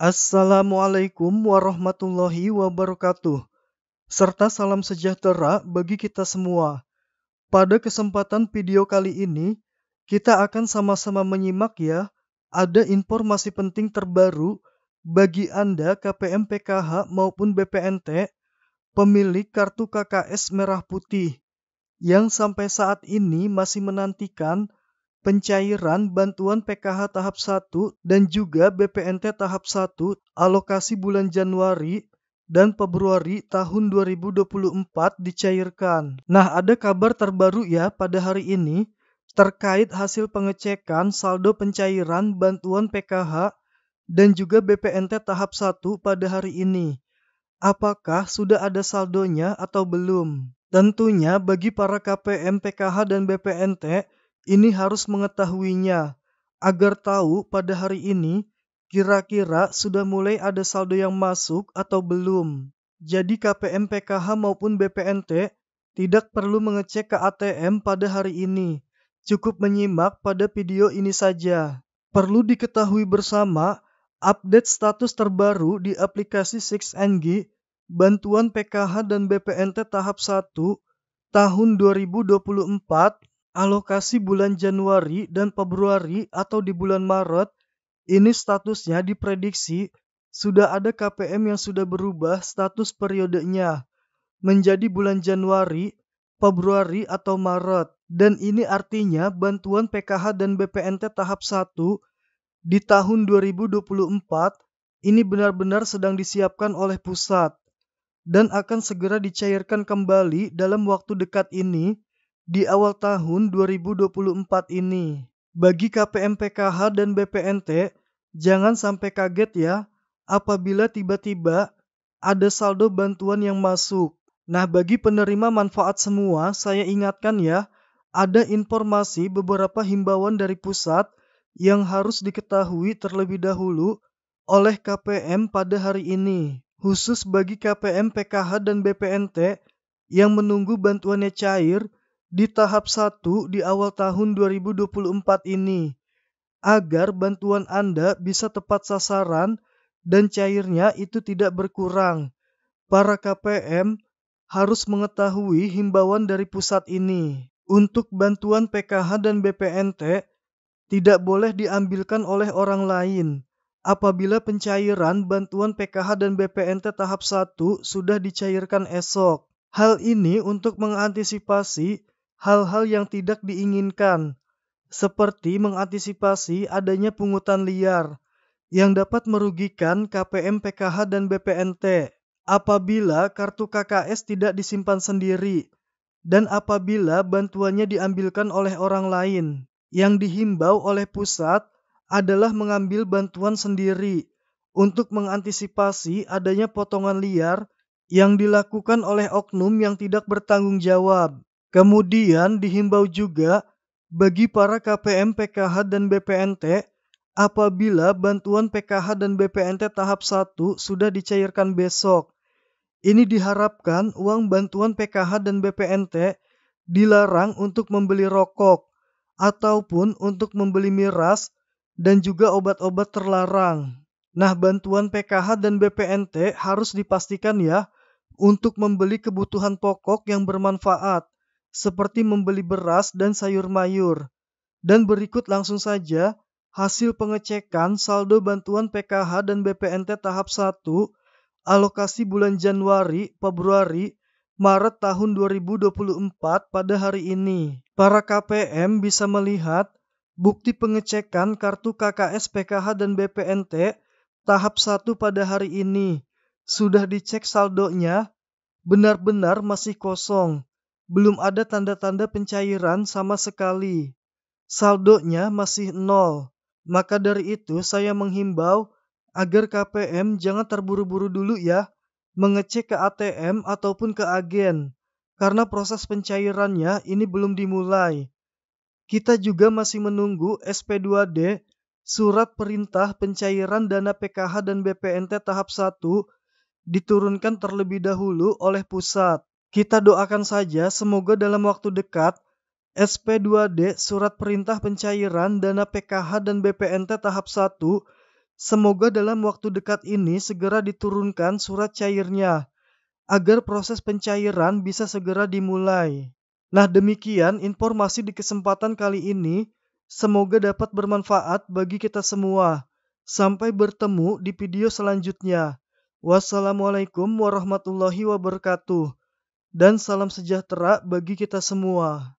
Assalamualaikum warahmatullahi wabarakatuh, serta salam sejahtera bagi kita semua. Pada kesempatan video kali ini, kita akan sama-sama menyimak ya, ada informasi penting terbaru bagi Anda KPM PKH maupun BPNT, pemilik kartu KKS Merah Putih, yang sampai saat ini masih menantikan pencairan bantuan PKH tahap 1 dan juga BPNT tahap 1 alokasi bulan Januari dan Februari tahun 2024 dicairkan. Nah, ada kabar terbaru ya pada hari ini terkait hasil pengecekan saldo pencairan bantuan PKH dan juga BPNT tahap 1 pada hari ini. Apakah sudah ada saldonya atau belum? Tentunya bagi para KPM PKH dan BPNT ini harus mengetahuinya, agar tahu pada hari ini kira-kira sudah mulai ada saldo yang masuk atau belum. Jadi KPM PKH maupun BPNT tidak perlu mengecek ke ATM pada hari ini. Cukup menyimak pada video ini saja. Perlu diketahui bersama update status terbaru di aplikasi 6NG Bantuan PKH dan BPNT tahap 1 tahun 2024 alokasi bulan Januari dan Februari atau di bulan Maret, ini statusnya diprediksi sudah ada KPM yang sudah berubah status periodenya menjadi bulan Januari, Februari atau Maret. Dan ini artinya bantuan PKH dan BPNT tahap 1 di tahun 2024 ini benar-benar sedang disiapkan oleh pusat dan akan segera dicairkan kembali dalam waktu dekat ini di awal tahun 2024 ini. Bagi KPM PKH dan BPNT, jangan sampai kaget ya apabila tiba-tiba ada saldo bantuan yang masuk. Nah, bagi penerima manfaat semua, saya ingatkan ya, ada informasi beberapa himbauan dari pusat yang harus diketahui terlebih dahulu oleh KPM pada hari ini, khusus bagi KPM PKH dan BPNT yang menunggu bantuannya cair di tahap 1 di awal tahun 2024 ini agar bantuan Anda bisa tepat sasaran dan cairnya itu tidak berkurang. Para KPM harus mengetahui himbauan dari pusat ini. Untuk bantuan PKH dan BPNT tidak boleh diambilkan oleh orang lain. Apabila pencairan bantuan PKH dan BPNT tahap 1 sudah dicairkan esok. Hal ini untuk mengantisipasi hal-hal yang tidak diinginkan, seperti mengantisipasi adanya pungutan liar yang dapat merugikan KPM PKH dan BPNT apabila kartu KKS tidak disimpan sendiri dan apabila bantuannya diambilkan oleh orang lain. Yang dihimbau oleh pusat adalah mengambil bantuan sendiri untuk mengantisipasi adanya potongan liar yang dilakukan oleh oknum yang tidak bertanggung jawab. Kemudian dihimbau juga bagi para KPM PKH dan BPNT apabila bantuan PKH dan BPNT tahap 1 sudah dicairkan besok. Ini diharapkan uang bantuan PKH dan BPNT dilarang untuk membeli rokok ataupun untuk membeli miras dan juga obat-obat terlarang. Nah, bantuan PKH dan BPNT harus dipastikan ya untuk membeli kebutuhan pokok yang bermanfaat seperti membeli beras dan sayur mayur. Dan berikut langsung saja hasil pengecekan saldo bantuan PKH dan BPNT tahap 1 alokasi bulan Januari, Februari, Maret tahun 2024 pada hari ini. Para KPM bisa melihat bukti pengecekan kartu KKS PKH dan BPNT tahap 1 pada hari ini. Sudah dicek saldonya, benar-benar masih kosong belum ada tanda-tanda pencairan sama sekali. Saldonya masih nol. Maka dari itu saya menghimbau agar KPM jangan terburu-buru dulu ya mengecek ke ATM ataupun ke agen karena proses pencairannya ini belum dimulai. Kita juga masih menunggu SP2D surat perintah pencairan dana PKH dan BPNT tahap 1 diturunkan terlebih dahulu oleh pusat. Kita doakan saja semoga dalam waktu dekat SP2D Surat Perintah Pencairan Dana PKH dan BPNT tahap 1 semoga dalam waktu dekat ini segera diturunkan surat cairnya agar proses pencairan bisa segera dimulai. Nah, demikian informasi di kesempatan kali ini. Semoga dapat bermanfaat bagi kita semua. Sampai bertemu di video selanjutnya. Wassalamualaikum warahmatullahi wabarakatuh dan salam sejahtera bagi kita semua.